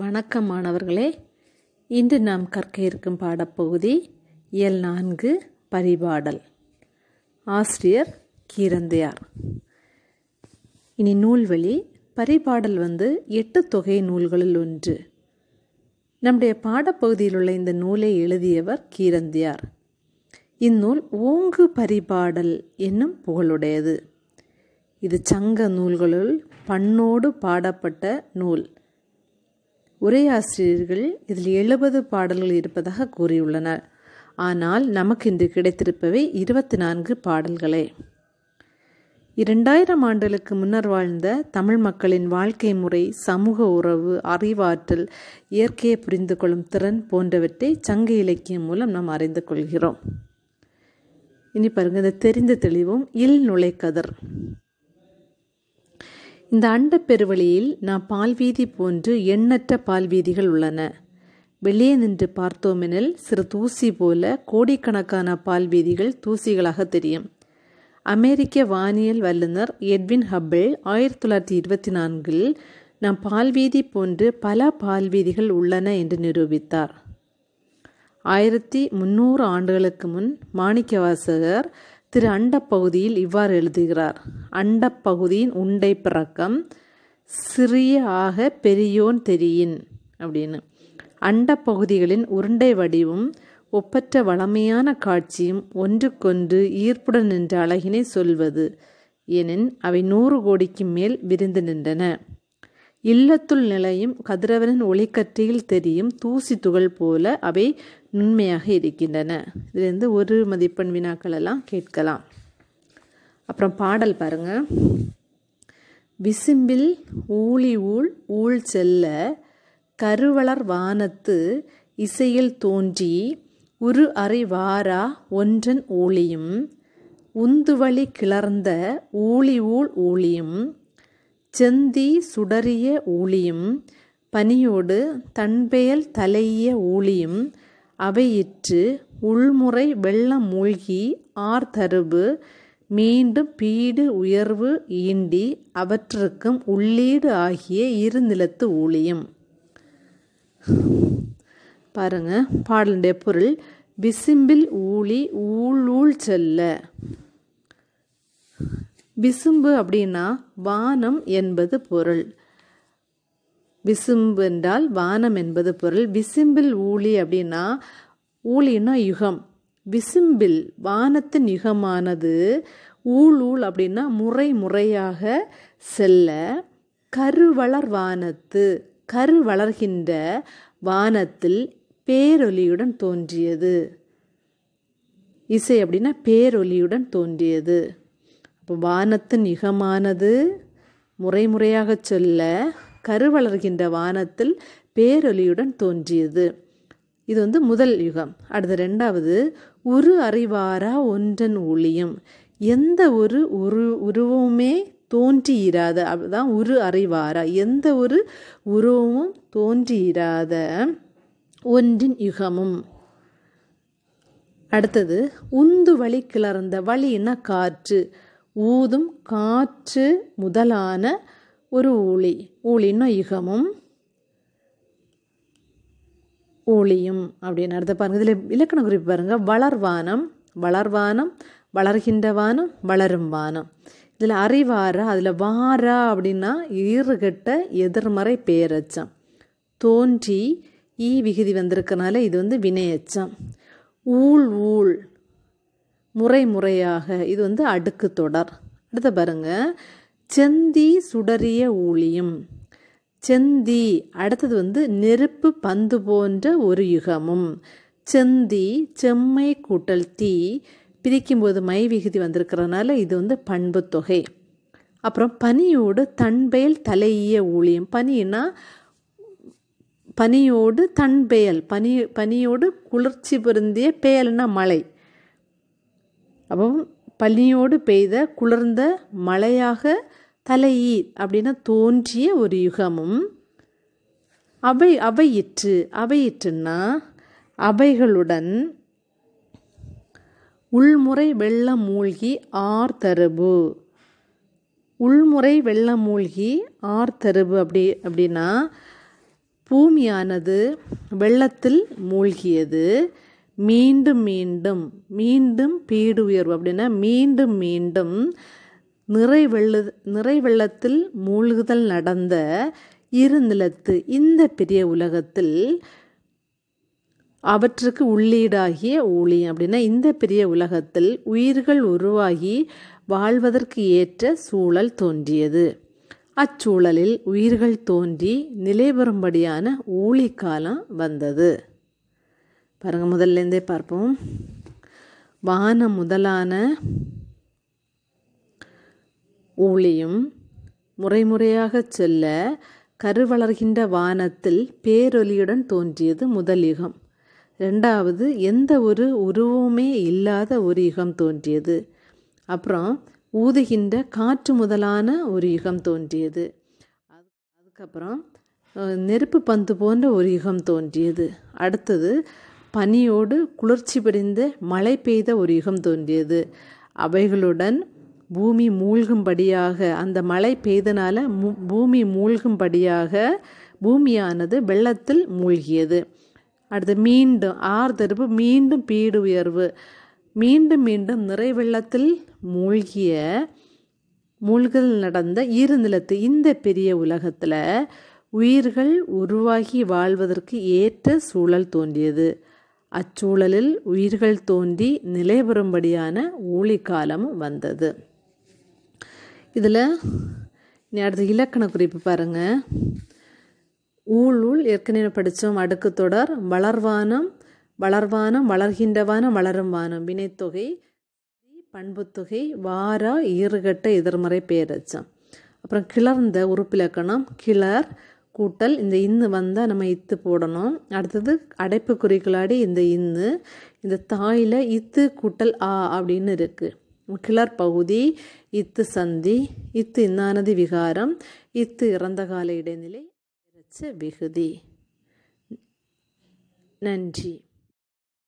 வணக்கம் மாணவர்களே இன்று நாம் கற்க இருக்கும் பாடப்பகுதி எல் நான்கு பரிபாடல் ஆசிரியர் கீரந்தையார் இனி நூல்வழி பரிபாடல் வந்து எட்டு தொகை நூல்களில் ஒன்று நம்முடைய பாடப்பகுதியில் உள்ள இந்த நூலை எழுதியவர் கீரந்தியார் இந்நூல் ஓங்கு பரிபாடல் என்னும் புகழுடையது இது சங்க நூல்களுள் பண்ணோடு பாடப்பட்ட நூல் உரையாசிரியர்கள் இதில் எழுபது பாடல்கள் இருப்பதாக கூறியுள்ளனர் ஆனால் நமக்கு இன்று கிடைத்திருப்பவை இருபத்தி நான்கு பாடல்களே இரண்டாயிரம் ஆண்டுகளுக்கு முன்னர் வாழ்ந்த தமிழ் மக்களின் வாழ்க்கை முறை சமூக உறவு அறிவாற்றல் இயற்கையை புரிந்து கொள்ளும் திறன் போன்றவற்றை சங்க இலக்கியம் மூலம் நாம் அறிந்து கொள்கிறோம் இனி பாருங்கள் இந்த தெரிந்த தெளிவும் இல் நுழைக்கதர் இந்த அண்ட பெருவெளியில் நாம் பால்வீதி போன்று எண்ணற்ற பால்வீதிகள் உள்ளன வெளியே நின்று பார்த்தோமெனில் சிறு தூசி போல கோடிக்கணக்கான பால்வீதிகள் தூசிகளாக தெரியும் அமெரிக்க வானியல் வல்லுநர் எட்வின் ஹப்பிள் ஆயிரத்தி தொள்ளாயிரத்தி இருபத்தி நான்கில் நாம் பால்வீதி போன்று பல பால்வீதிகள் உள்ளன என்று நிரூபித்தார் ஆயிரத்தி முந்நூறு ஆண்டுகளுக்கு முன் மாணிக்கவாசகர் திரு அண்டப்பகுதியில் இவ்வாறு எழுதுகிறார் அண்டப்பகுதியின் உண்டை பிறக்கம் சிறிய ஆக பெரியோன் தெரியின் அப்படின்னு அண்டப்பகுதிகளின் உருண்டை வடிவும் ஒப்பற்ற வளமையான காட்சியும் ஒன்றுக்கொன்று ஈர்ப்புடன் நின்ற அழகினை சொல்வது எனின் அவை நூறு கோடிக்கு மேல் விரிந்து நின்றன இல்லத்துள் நிலையும் கதிரவனின் ஒளிக்கற்றியில் தெரியும் தூசி துகள் போல அவை நுண்மையாக இருக்கின்றன இதுலேருந்து ஒரு மதிப்பெண் வினாக்களெல்லாம் கேட்கலாம் அப்புறம் பாடல் பாருங்க விசும்பில் ஊழி ஊழ் ஊழ் செல்ல கருவளர் வானத்து இசையில் தோன்றி உரு அறை வாரா ஒன்றன் ஊழியும் உந்துவழி கிளர்ந்த ஊழி ஊழ் ஊழியும் செந்தி சுடறிய ஊழியும் பனியோடு தன்பெயல் தலைய ஊழியும் அவையிற்று உள்முறை வெள்ளம் மூழ்கி ஆர்தருபு மீண்டும் பீடு உயர்வு ஈண்டி அவற்றுக்கும் உள்ளீடு ஆகிய இருநிலத்து ஊழியம் பாருங்க பாடலுடைய பொருள் விசும்பில் ஊழி ஊழூள் செல்ல விசும்பு அப்படின்னா வானம் என்பது பொருள் விசும்பு என்றால் வானம் என்பது பொருள் விசிம்பில் ஊழி அப்படின்னா ஊழின்னா யுகம் விசிம்பில் வானத்தின் யுகமானது ஊழ் ஊழ் அப்படின்னா முறை முறையாக செல்ல கருவளர் வானத்து கரு வளர்கின்ற வானத்தில் பேரொலியுடன் தோன்றியது இசை அப்படின்னா பேரொலியுடன் தோன்றியது இப்போ வானத்தின் யுகமானது முறைமுறையாக சொல்ல கருவளர்கின்ற வானத்தில் பேரொலியுடன் தோன்றியது இது வந்து முதல் யுகம் அடுத்து ரெண்டாவது உரு அறிவாரா ஒன்றன் ஒளியும் எந்த ஒரு உரு உருவமுமே தோன்றியிராத அதுதான் உரு அறிவாரா எந்த ஒரு உருவமும் தோன்றியிராத ஒன்றின் யுகமும் அடுத்தது உந்து வழி கிளர்ந்த வழின்னா காற்று ஊதும் காற்று முதலான ஒரு ஊழி ஊழின்னு யுகமும் ஊழியும் அப்படின்னு அர்த்தம் பாருங்கள் இதில் இலக்கண குறிப்பு பாருங்கள் வளர்வானம் வளர்வானம் வளர்கின்ற வானம் வளரும் வானம் இதில் அறிவாரா அதில் வாரா அப்படின்னா ஈறுகட்ட எதிர்மறை பேரச்சம் தோன்றி ஈ விகுதி வந்திருக்கனால இது வந்து வினையச்சம் ஊழ் ஊழ் முறை முறையாக இது வந்து அடுக்கு தொடர் அடுத்த பாருங்கள் செந்தி சுடரிய ஊழியம் செந்தி அடுத்தது வந்து நெருப்பு பந்து போன்ற ஒரு யுகமும் செந்தி செம்மை கூட்டல் தீ பிரிக்கும்போது மை விகுதி வந்திருக்கிறதுனால இது வந்து பண்பு தொகை அப்புறம் பனியோடு தன்பெயல் தலையிய ஊழியம் பனின்னா பனியோடு தன்பெயல் பனி பனியோடு குளிர்ச்சி பொருந்திய பெயல்னா மழை அப்போ பனியோடு பெய்த குளிர்ந்த மழையாக தலையீ அப்படின்னா தோன்றிய ஒரு யுகமும் அவை அவையிற்று அவையிற்றுன்னா அவைகளுடன் உள்முறை வெள்ளம் மூழ்கி தருபு உள்முறை வெள்ளம் மூழ்கி தருபு அப்படி அப்படின்னா பூமியானது வெள்ளத்தில் மூழ்கியது மீண்டும் மீண்டும் மீண்டும் பீடு உயர்வு அப்படின்னா மீண்டும் மீண்டும் நிறை வெள்ளு நிறை வெள்ளத்தில் மூழ்குதல் நடந்த இருநிலத்து இந்த பெரிய உலகத்தில் அவற்றுக்கு உள்ளீடாகிய ஊழியம் அப்படின்னா இந்த பெரிய உலகத்தில் உயிர்கள் உருவாகி வாழ்வதற்கு ஏற்ற சூழல் தோன்றியது அச்சூழலில் உயிர்கள் தோன்றி நிலைபெறும்படியான ஊழிக்காலம் வந்தது பாருங்கள் முதல்லேருந்தே பார்ப்போம் வானம் முதலான ஊழியும் முறைமுறையாக செல்ல கருவளர்கின்ற வானத்தில் பேரொலியுடன் தோன்றியது முதல் யுகம் ரெண்டாவது எந்த ஒரு உருவமே இல்லாத ஒரு யுகம் தோன்றியது அப்புறம் ஊதுகின்ற காற்று முதலான ஒரு யுகம் தோன்றியது அது அதுக்கப்புறம் நெருப்பு பந்து போன்ற ஒரு யுகம் தோன்றியது அடுத்தது பனியோடு குளிர்ச்சி பிடிந்த மழை பெய்த ஒரு யுகம் தோன்றியது அவைகளுடன் பூமி மூழ்கும்படியாக அந்த மழை பெய்தனால பூமி மூழ்கும்படியாக பூமியானது வெள்ளத்தில் மூழ்கியது அடுத்து மீண்டும் ஆர் தெருப்பு மீண்டும் பீடு உயர்வு மீண்டும் மீண்டும் நிறை வெள்ளத்தில் மூழ்கிய மூழ்கல் நடந்த ஈரநிலத்து இந்த பெரிய உலகத்தில் உயிர்கள் உருவாகி வாழ்வதற்கு ஏற்ற சூழல் தோன்றியது அச்சூழலில் உயிர்கள் தோன்றி நிலை பெறும்படியான ஊழிக்காலமும் வந்தது இதில் அடுத்த இலக்கண குறிப்பு பாருங்கள் ஊழூல் ஏற்கனவே படித்தோம் அடுக்கு தொடர் வளர்வானம் வளர்வானம் வளர்கின்றவானம் வளரும் வானம் வினைத்தொகை பண்புத்தொகை வாரா ஈறுகட்ட எதிர்மறை பேரச்சம் அப்புறம் கிளர்ந்த உறுப்பிலக்கணம் கிளர் கூட்டல் இந்த இன்னு வந்தால் நம்ம இத்து போடணும் அடுத்தது அடைப்பு குறிக்குள்ளாடி இந்த இன்னு இந்த தாயில் இத்து கூட்டல் ஆ அப்படின்னு இருக்குது கிளர் பகுதி இத்து சந்தி இத்து இன்னானது விகாரம் இத்து இறந்த கால இடைநிலை விகுதி நன்றி